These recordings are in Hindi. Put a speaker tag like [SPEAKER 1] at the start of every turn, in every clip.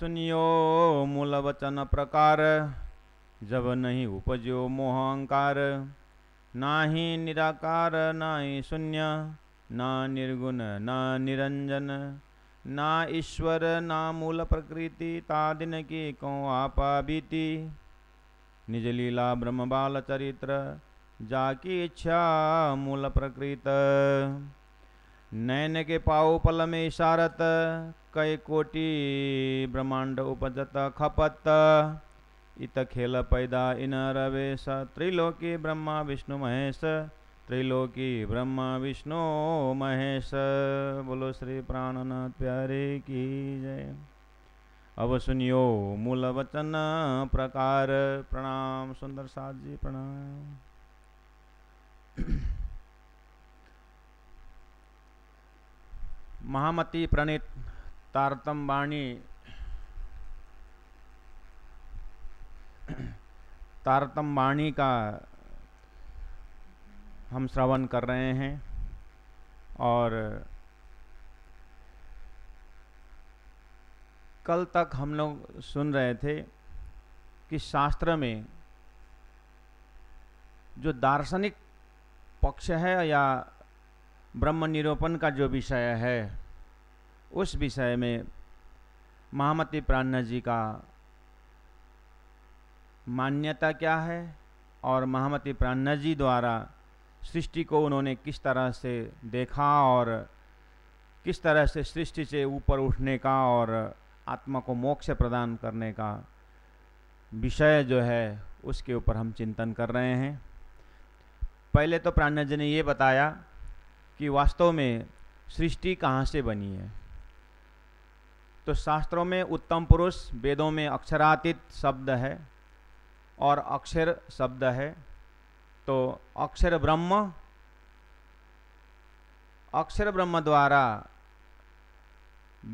[SPEAKER 1] सुनियो मूल वचन प्रकार जब नहीं उपजो मोहंकार ना ही निराकार ना ही शून्य ना निर्गुण ना निरंजन ना ईश्वर ना मूल प्रकृति तादिन की कौ बीती निज लीला ब्रह्म बाल चरित्र जाकी इच्छा मूल प्रकृत नैन के पाओ पल में इशारत कई कोटि ब्रह्मांड उपजत खपत इत खेल पैदा इन रवेश त्रिलोकी ब्रह्मा विष्णु महेश त्रिलोकी ब्रह्मा विष्णु महेश बोलो श्री प्राणनाथ प्यारे की जय अब सुनियो मूल वचन प्रकार प्रणाम सुंदर साध जी प्रणाम महामती प्रणीत तारतम वाणी तारतम वाणी का हम श्रवण कर रहे हैं और कल तक हम लोग सुन रहे थे कि शास्त्र में जो दार्शनिक पक्ष है या ब्रह्म निरूपण का जो विषय है उस विषय में महामती प्राणनाथ जी का मान्यता क्या है और महामती प्राणनाथ जी द्वारा सृष्टि को उन्होंने किस तरह से देखा और किस तरह से सृष्टि से ऊपर उठने का और आत्मा को मोक्ष प्रदान करने का विषय जो है उसके ऊपर हम चिंतन कर रहे हैं पहले तो प्राणनाथ जी ने ये बताया कि वास्तव में सृष्टि कहाँ से बनी है तो शास्त्रों में उत्तम पुरुष वेदों में अक्षरातीत शब्द है और अक्षर शब्द है तो अक्षर ब्रह्म अक्षर ब्रह्म द्वारा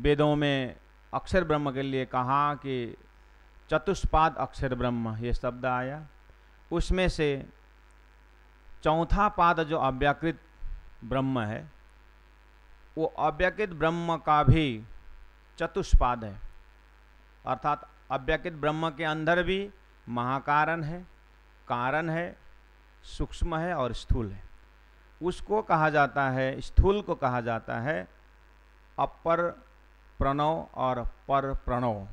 [SPEAKER 1] वेदों में अक्षर ब्रह्म के लिए कहा कि चतुष्पाद अक्षर ब्रह्म ये शब्द आया उसमें से चौथा पाद जो अव्याकृत ब्रह्म है वो अव्याकृत ब्रह्म का भी चतुष्पाद है अर्थात अव्यकृत ब्रह्म के अंदर भी महाकारण है कारण है सूक्ष्म है और स्थूल है उसको कहा जाता है स्थूल को कहा जाता है अपर प्रणव और पर प्रणव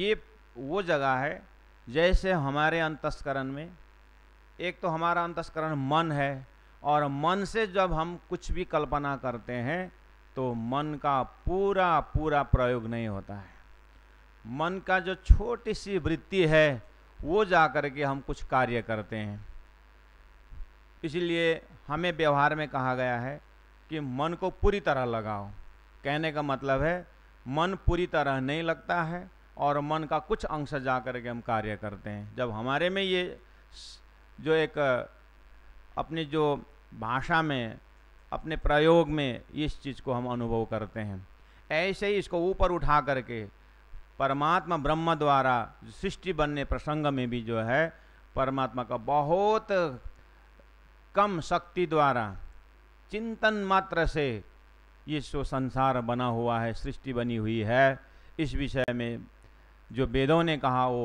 [SPEAKER 1] ये वो जगह है जैसे हमारे अंतस्करण में एक तो हमारा अंतस्करण मन है और मन से जब हम कुछ भी कल्पना करते हैं तो मन का पूरा पूरा प्रयोग नहीं होता है मन का जो छोटी सी वृत्ति है वो जा कर के हम कुछ कार्य करते हैं इसलिए हमें व्यवहार में कहा गया है कि मन को पूरी तरह लगाओ कहने का मतलब है मन पूरी तरह नहीं लगता है और मन का कुछ अंश जा कर के हम कार्य करते हैं जब हमारे में ये जो एक अपनी जो भाषा में अपने प्रयोग में इस चीज़ को हम अनुभव करते हैं ऐसे ही इसको ऊपर उठा करके परमात्मा ब्रह्म द्वारा सृष्टि बनने प्रसंग में भी जो है परमात्मा का बहुत कम शक्ति द्वारा चिंतन मात्र से ये जो संसार बना हुआ है सृष्टि बनी हुई है इस विषय में जो वेदों ने कहा वो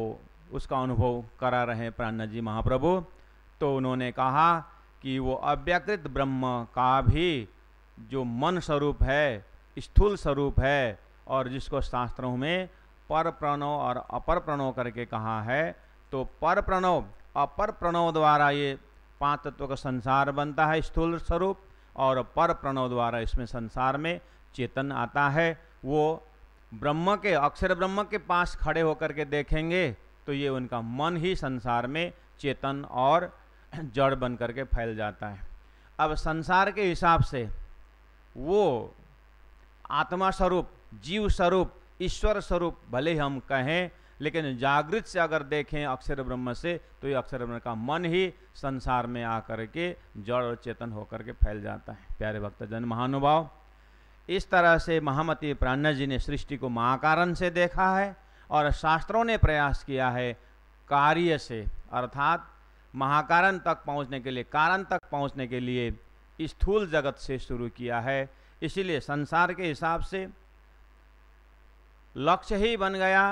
[SPEAKER 1] उसका अनुभव करा रहे हैं प्राणनाथ जी महाप्रभु तो उन्होंने कहा कि वो अव्यकृत ब्रह्म का भी जो मन स्वरूप है स्थूल स्वरूप है और जिसको शास्त्रों में पर प्रणव और अपर प्रणव करके कहा है तो पर प्रणव अपर प्रणव द्वारा ये पांच तत्व का संसार बनता है स्थूल स्वरूप और पर प्रणव द्वारा इसमें संसार में चेतन आता है वो ब्रह्म के अक्षर ब्रह्म के पास खड़े होकर के देखेंगे तो ये उनका मन ही संसार में चेतन और जड़ बन करके फैल जाता है अब संसार के हिसाब से वो आत्मा स्वरूप जीव स्वरूप ईश्वर स्वरूप भले ही हम कहें लेकिन जागृत से अगर देखें अक्षर ब्रह्म से तो ये अक्षर ब्रह्म का मन ही संसार में आकर के जड़ और चेतन होकर के फैल जाता है प्यारे भक्तजन महानुभाव इस तरह से महामती प्राण जी ने सृष्टि को महाकारण से देखा है और शास्त्रों ने प्रयास किया है कार्य से अर्थात महाकारण तक पहुंचने के लिए कारण तक पहुंचने के लिए स्थूल जगत से शुरू किया है इसीलिए संसार के हिसाब से लक्ष्य ही बन गया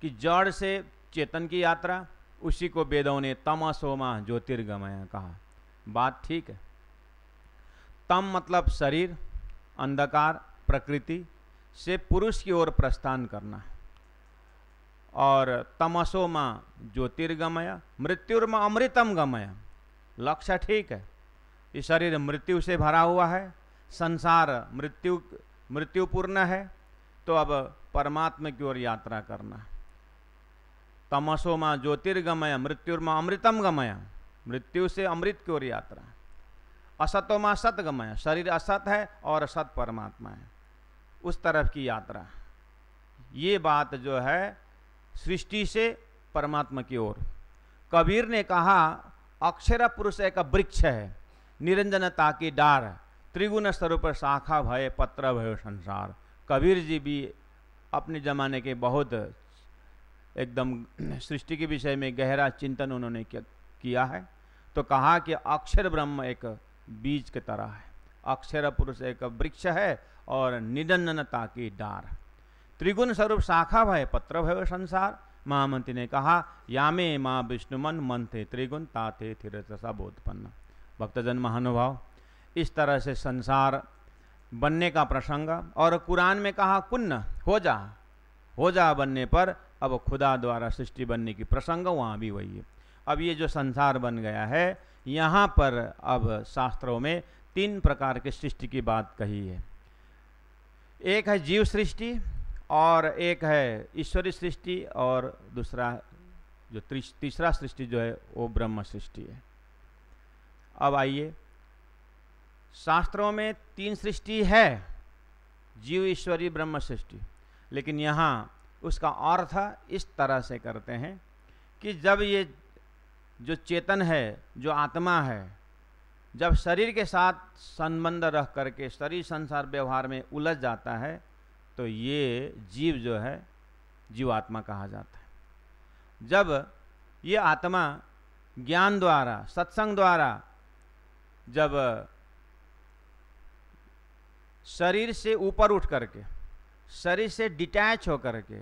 [SPEAKER 1] कि जड़ से चेतन की यात्रा उसी को वेदों ने तमसोमा ज्योतिर्गमय कहा बात ठीक है तम मतलब शरीर अंधकार प्रकृति से पुरुष की ओर प्रस्थान करना है और तमसो माँ ज्योतिर्गमय मृत्युर्मा अमृतम गमय लक्ष्य ठीक है ये शरीर मृत्यु से भरा हुआ है संसार मृत्यु मृत्युपूर्ण है तो अब परमात्मा की ओर यात्रा करना तमसो माँ ज्योतिर्गमय मृत्युर्मा अमृतम गमय मृत्यु से अमृत की ओर यात्रा असतो असतोमा सतगमय शरीर असत है और सत परमात्मा है उस तरफ की यात्रा ये बात जो है सृष्टि से परमात्मा की ओर कबीर ने कहा अक्षर पुरुष एक वृक्ष है निरंजनता की डार त्रिगुण स्वरूप शाखा भय पत्र भय संसार कबीर जी भी अपने ज़माने के बहुत एकदम सृष्टि के विषय में गहरा चिंतन उन्होंने किया है तो कहा कि अक्षर ब्रह्म एक बीज की तरह है अक्षर पुरुष एक वृक्ष है और निरंजनता की डार त्रिगुण स्वरूप शाखा भय पत्र भय संसार महामंत्री ने कहा यामे माँ विष्णुमन मन थे त्रिगुण ताते थिरसा बोधपन्न भक्तजन महानुभाव इस तरह से संसार बनने का प्रसंग और कुरान में कहा कुन्न हो जा हो जा बनने पर अब खुदा द्वारा सृष्टि बनने की प्रसंग वहाँ भी वही है अब ये जो संसार बन गया है यहाँ पर अब शास्त्रों में तीन प्रकार के सृष्टि की बात कही है एक है जीव सृष्टि और एक है ईश्वरीय सृष्टि और दूसरा जो तीसरा सृष्टि जो है वो ब्रह्म सृष्टि है अब आइए शास्त्रों में तीन सृष्टि है जीव ईश्वरी ब्रह्म सृष्टि लेकिन यहाँ उसका अर्थ इस तरह से करते हैं कि जब ये जो चेतन है जो आत्मा है जब शरीर के साथ संबंध रख करके शरीर संसार व्यवहार में उलझ जाता है तो ये जीव जो है जीवात्मा कहा जाता है जब ये आत्मा ज्ञान द्वारा सत्संग द्वारा जब शरीर से ऊपर उठ करके शरीर से डिटैच हो करके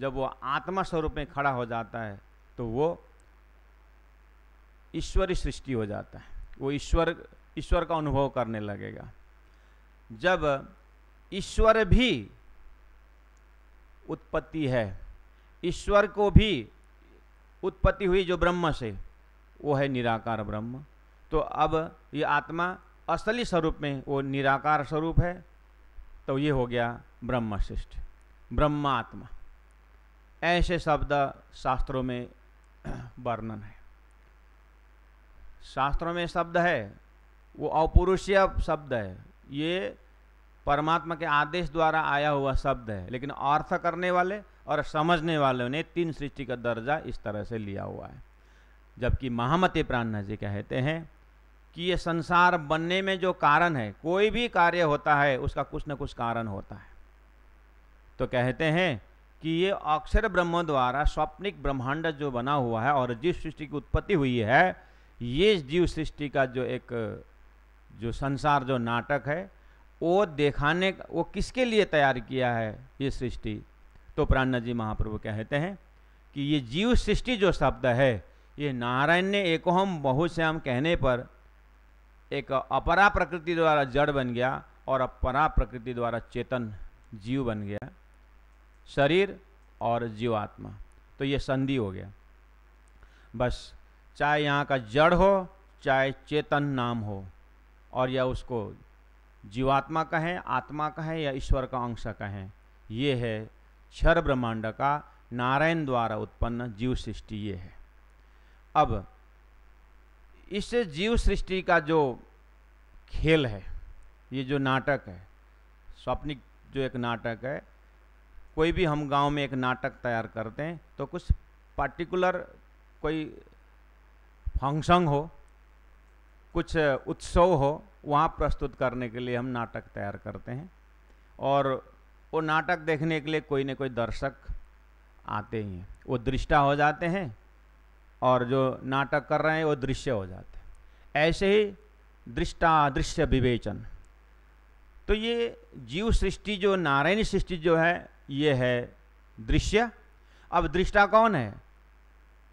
[SPEAKER 1] जब वो आत्मा स्वरूप में खड़ा हो जाता है तो वो ईश्वरी सृष्टि हो जाता है वो ईश्वर ईश्वर का अनुभव करने लगेगा जब ईश्वर भी उत्पत्ति है ईश्वर को भी उत्पत्ति हुई जो ब्रह्म से वो है निराकार ब्रह्म तो अब ये आत्मा असली स्वरूप में वो निराकार स्वरूप है तो ये हो गया ब्रह्म ब्रह्मशिष्ट ब्रह्मात्मा ऐसे शब्द शास्त्रों में वर्णन है शास्त्रों में शब्द है वो अपुरुषीय शब्द है ये परमात्मा के आदेश द्वारा आया हुआ शब्द है लेकिन अर्थ करने वाले और समझने वालों ने तीन सृष्टि का दर्जा इस तरह से लिया हुआ है जबकि महामती प्राणना जी कहते हैं कि ये संसार बनने में जो कारण है कोई भी कार्य होता है उसका कुछ न कुछ कारण होता है तो कहते हैं कि ये अक्षर ब्रह्म द्वारा स्वप्निक ब्रह्मांड जो बना हुआ है और जीव सृष्टि की उत्पत्ति हुई है ये जीव सृष्टि का जो एक जो संसार जो नाटक है वो देखाने वो किसके लिए तैयार किया है ये सृष्टि तो प्राणनाथ जी महाप्रभु कहते हैं कि ये जीव सृष्टि जो शब्द है ये नारायण ने एकोहम बहुश्याम कहने पर एक अपरा प्रकृति द्वारा जड़ बन गया और अपरा प्रकृति द्वारा चेतन जीव बन गया शरीर और जीवात्मा तो ये संधि हो गया बस चाहे यहाँ का जड़ हो चाहे चेतन नाम हो और या उसको जीवात्मा का है आत्मा का है या ईश्वर का अंश का है ये है क्षर ब्रह्मांड का नारायण द्वारा उत्पन्न जीव सृष्टि ये है अब इस जीव सृष्टि का जो खेल है ये जो नाटक है स्वप्निक जो एक नाटक है कोई भी हम गांव में एक नाटक तैयार करते हैं तो कुछ पार्टिकुलर कोई फंक्शन हो कुछ उत्सव हो वहाँ प्रस्तुत करने के लिए हम नाटक तैयार करते हैं और वो नाटक देखने के लिए कोई ना कोई दर्शक आते ही हैं वो दृष्टा हो जाते हैं और जो नाटक कर रहे हैं वो दृश्य हो जाते हैं ऐसे ही दृष्टा दृश्य विवेचन तो ये जीव सृष्टि जो नारायण सृष्टि जो है ये है दृश्य अब दृष्टा कौन है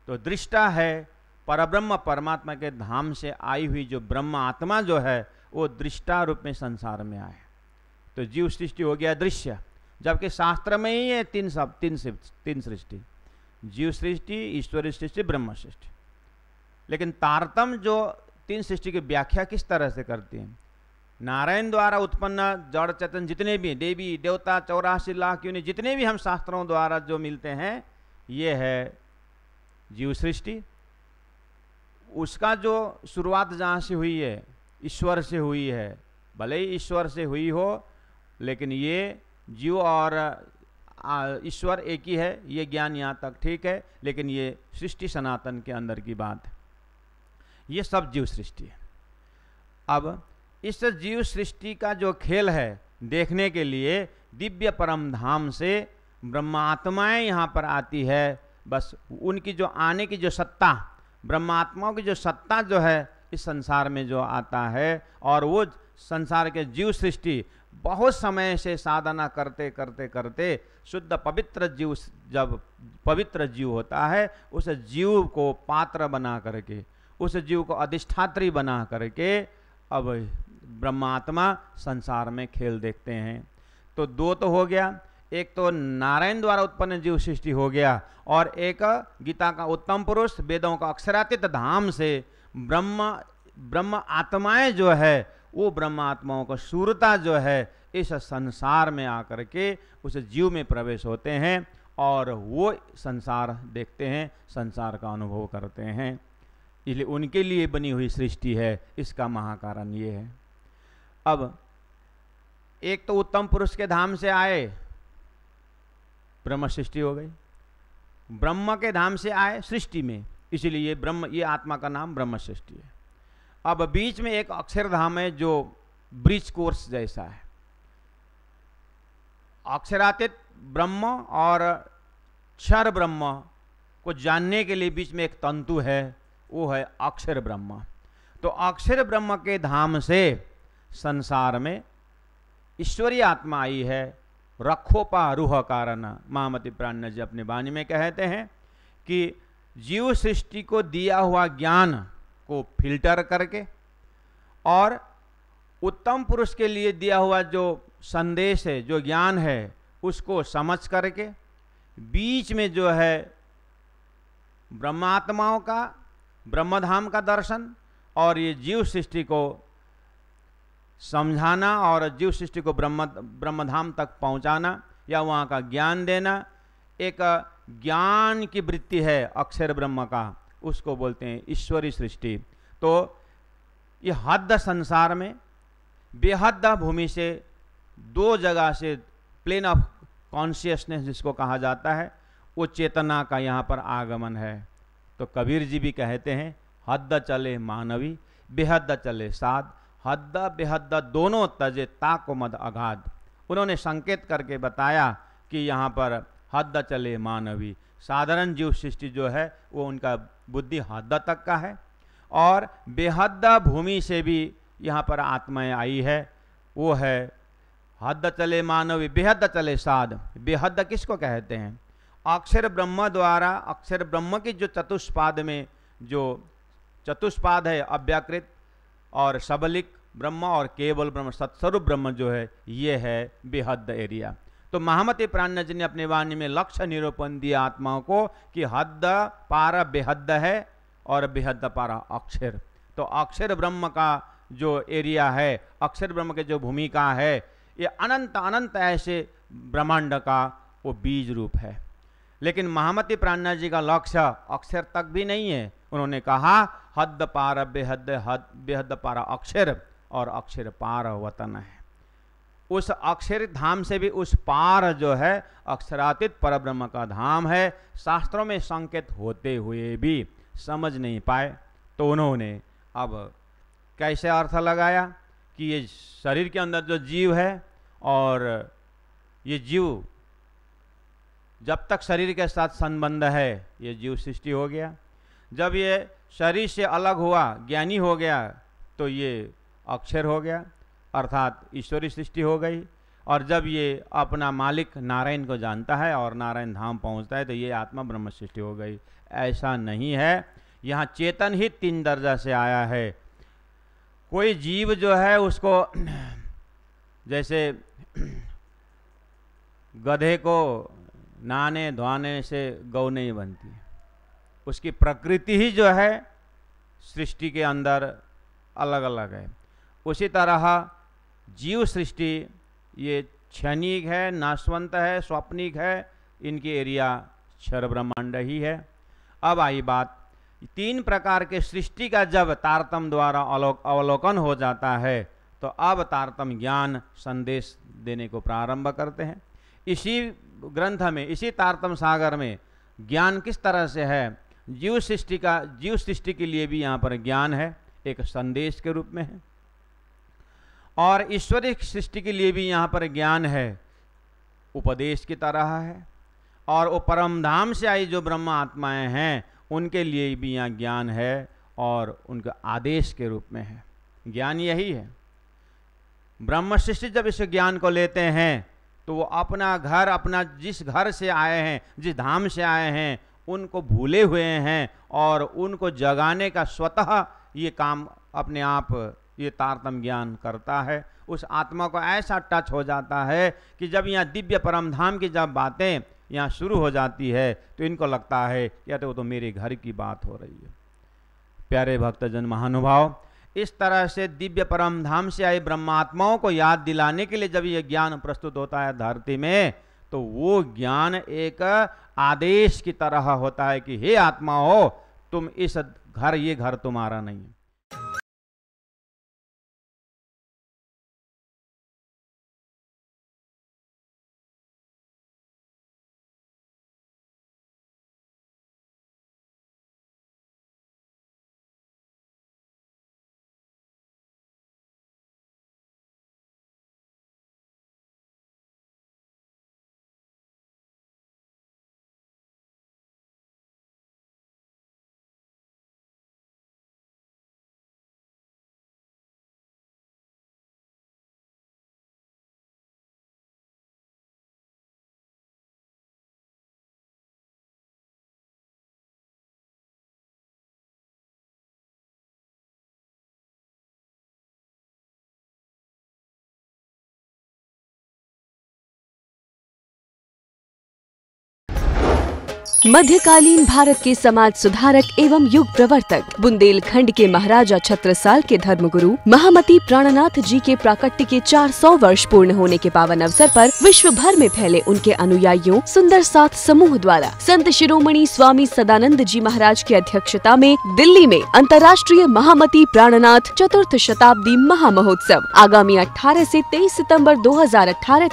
[SPEAKER 1] तो दृष्टा है परब्रह्म परमात्मा के धाम से आई हुई जो ब्रह्म आत्मा जो है वो दृष्टा रूप में संसार में आए तो जीव सृष्टि हो गया दृश्य जबकि शास्त्र में ही है तीन सब तीन तीन सृष्टि जीव सृष्टि ईश्वरी सृष्टि ब्रह्म सृष्टि लेकिन तारतम जो तीन सृष्टि की व्याख्या किस तरह से करती है नारायण द्वारा उत्पन्न जड़ चेतन जितने भी देवी देवता चौरासी लाख यूनि जितने भी हम शास्त्रों द्वारा जो मिलते हैं ये है जीव सृष्टि उसका जो शुरुआत जहाँ से हुई है ईश्वर से हुई है भले ही ईश्वर से हुई हो लेकिन ये जीव और ईश्वर एक ही है ये ज्ञान यहाँ तक ठीक है लेकिन ये सृष्टि सनातन के अंदर की बात है ये सब जीव सृष्टि है अब इस जीव सृष्टि का जो खेल है देखने के लिए दिव्य परम धाम से ब्रह्मात्माएं यहाँ पर आती है बस उनकी जो आने की जो सत्ता ब्रह्मात्माओं की जो सत्ता जो है इस संसार में जो आता है और वो संसार के जीव सृष्टि बहुत समय से साधना करते करते करते शुद्ध पवित्र जीव जब पवित्र जीव होता है उस जीव को पात्र बना करके उस जीव को अधिष्ठात्री बना करके अब ब्रह्मात्मा संसार में खेल देखते हैं तो दो तो हो गया एक तो नारायण द्वारा उत्पन्न जीव सृष्टि हो गया और एक गीता का उत्तम पुरुष वेदों का अक्षरातीत धाम से ब्रह्म ब्रह्म आत्माएं जो है वो ब्रह्म आत्माओं का सूरता जो है इस संसार में आकर के उस जीव में प्रवेश होते हैं और वो संसार देखते हैं संसार का अनुभव करते हैं इसलिए उनके लिए बनी हुई सृष्टि है इसका महाकारण ये है अब एक तो उत्तम पुरुष के धाम से आए ब्रह्म सृष्टि हो गई ब्रह्म के धाम से आए सृष्टि में ये ब्रह्म ये आत्मा का नाम ब्रह्म सृष्टि है अब बीच में एक अक्षरधाम है जो ब्रिज कोर्स जैसा है अक्षरातीत ब्रह्म और क्षर ब्रह्म को जानने के लिए बीच में एक तंतु है वो है अक्षर ब्रह्म तो अक्षर ब्रह्म के धाम से संसार में ईश्वरीय आत्मा आई है रूह कारण महामति प्राण जी अपने वाणी में कहते हैं कि जीव सृष्टि को दिया हुआ ज्ञान को फिल्टर करके और उत्तम पुरुष के लिए दिया हुआ जो संदेश है जो ज्ञान है उसको समझ करके बीच में जो है ब्रह्मात्माओं का ब्रह्मधाम का दर्शन और ये जीव सृष्टि को समझाना और जीव सृष्टि को ब्रह्म ब्रह्मधाम तक पहुंचाना या वहाँ का ज्ञान देना एक ज्ञान की वृत्ति है अक्षर ब्रह्म का उसको बोलते हैं ईश्वरी सृष्टि तो ये हद संसार में बेहद भूमि से दो जगह से प्लेन ऑफ कॉन्शियसनेस जिसको कहा जाता है वो चेतना का यहाँ पर आगमन है तो कबीर जी भी कहते हैं हद चले मानवी बेहद चले साध हद्दा बेहद्दा दोनों तजे मद अगाध उन्होंने संकेत करके बताया कि यहाँ पर हद चले मानवी साधारण जीव सृष्टि जो है वो उनका बुद्धि हद तक का है और बेहद भूमि से भी यहाँ पर आत्माएं आई है वो है हद चले मानवी बेहद चले साध बेहद किसको कहते हैं अक्षर ब्रह्म द्वारा अक्षर ब्रह्म की जो चतुष्पाद में जो चतुष्पाद है अव्याकृत और सबलिक ब्रह्म और केवल ब्रह्म सत्स्वरूप ब्रह्म जो है ये है बेहद एरिया तो महामती प्राणज ने अपने वाणी में लक्ष्य निरूपण दिया आत्माओं को कि हद पारा बेहद है और बेहद पारा अक्षर तो अक्षर ब्रह्म का जो एरिया है अक्षर ब्रह्म के जो भूमिका है ये अनंत अनंत ऐसे ब्रह्मांड का वो बीज रूप है लेकिन महामती प्राणा जी का लक्ष्य अक्षर तक भी नहीं है उन्होंने कहा हद पार बेहद हद बेहद पारा अक्षर और अक्षर पार वतन है उस अक्षर धाम से भी उस पार जो है अक्षरातीत परब्रह्म का धाम है शास्त्रों में संकेत होते हुए भी समझ नहीं पाए तो उन्होंने अब कैसे अर्थ लगाया कि ये शरीर के अंदर जो जीव है और ये जीव जब तक शरीर के साथ संबंध है ये जीव सृष्टि हो गया जब ये शरीर से अलग हुआ ज्ञानी हो गया तो ये अक्षर हो गया अर्थात ईश्वरी सृष्टि हो गई और जब ये अपना मालिक नारायण को जानता है और नारायण धाम पहुंचता है तो ये आत्मा ब्रह्म सृष्टि हो गई ऐसा नहीं है यहाँ चेतन ही तीन दर्जा से आया है कोई जीव जो है उसको जैसे गधे को नहाने धोने से गौ नहीं बनती उसकी प्रकृति ही जो है सृष्टि के अंदर अलग अलग है उसी तरह जीव सृष्टि ये क्षणिक है नाशवंत है स्वप्निक है इनकी एरिया क्षर ब्रह्मांड ही है अब आई बात तीन प्रकार के सृष्टि का जब तारतम द्वारा अवलोकन हो जाता है तो अब तारतम ज्ञान संदेश देने को प्रारंभ करते हैं इसी ग्रंथ में इसी तारतम सागर में ज्ञान किस तरह से है जीव सृष्टि का जीव सृष्टि के लिए भी यहाँ पर ज्ञान है एक संदेश के रूप में है और ईश्वरीय सृष्टि के लिए भी यहाँ पर ज्ञान है उपदेश की तरह है और वो परम धाम से आई जो ब्रह्म आत्माएँ हैं उनके लिए भी यहाँ ज्ञान है और उनका आदेश के रूप में है ज्ञान यही है ब्रह्म सृष्टि जब इस ज्ञान को लेते हैं तो वो अपना घर अपना जिस घर से आए हैं जिस धाम से आए हैं उनको भूले हुए हैं और उनको जगाने का स्वतः ये काम अपने आप ये तारतम ज्ञान करता है उस आत्मा को ऐसा टच हो जाता है कि जब यहाँ दिव्य परमधाम की जब बातें यहाँ शुरू हो जाती है तो इनको लगता है या तो वो तो मेरे घर की बात हो रही है प्यारे भक्तजन महानुभाव इस तरह से दिव्य परम धाम से आई ब्रह्मात्माओं को याद दिलाने के लिए जब ये ज्ञान प्रस्तुत होता है धरती में तो वो ज्ञान एक आदेश की तरह होता है कि हे आत्मा हो तुम इस घर ये घर तुम्हारा नहीं है
[SPEAKER 2] मध्यकालीन भारत के समाज सुधारक एवं युग प्रवर्तक बुंदेलखंड के महाराजा छत्रसाल के धर्मगुरु महामती प्राणनाथ जी के प्राकट्य के 400 वर्ष पूर्ण होने के पावन अवसर पर विश्व भर में फैले उनके अनुयायियों सुंदर साथ समूह द्वारा संत शिरोमणि स्वामी सदानंद जी महाराज की अध्यक्षता में दिल्ली में अंतर्राष्ट्रीय महामती प्राणनाथ चतुर्थ शताब्दी महामहोत्सव आगामी अठारह ऐसी तेईस सितम्बर दो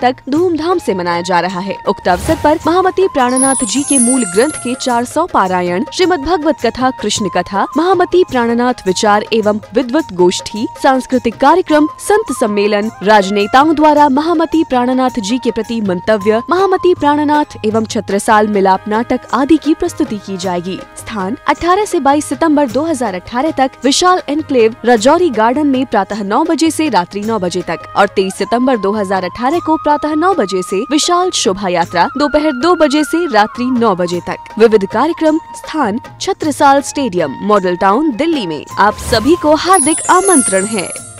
[SPEAKER 2] तक धूमधाम ऐसी मनाया जा रहा है उक्त अवसर आरोप महामती प्राणनाथ जी के मूल मूल ग्रंथ के 400 पारायण श्रीमद भगवत कथा कृष्ण कथा महामती प्राणनाथ विचार एवं विद्वत गोष्ठी सांस्कृतिक कार्यक्रम संत सम्मेलन राजनेताओं द्वारा महामती प्राणनाथ जी के प्रति मंतव्य महामती प्राणनाथ एवं छत्रसाल मिलाप नाटक आदि की प्रस्तुति की जाएगी स्थान 18 से 22 सितंबर 2018 तक विशाल एनक्लेव रजौरी गार्डन में प्रातः नौ बजे से रात्रि नौ बजे तक और 23 सितंबर 2018 को प्रातः नौ बजे से विशाल शोभा यात्रा दोपहर दो बजे से रात्रि नौ बजे बजे तक विविध कार्यक्रम स्थान Chhatrasal stadium model town Delhi में आप सभी को हार्दिक आमंत्रण है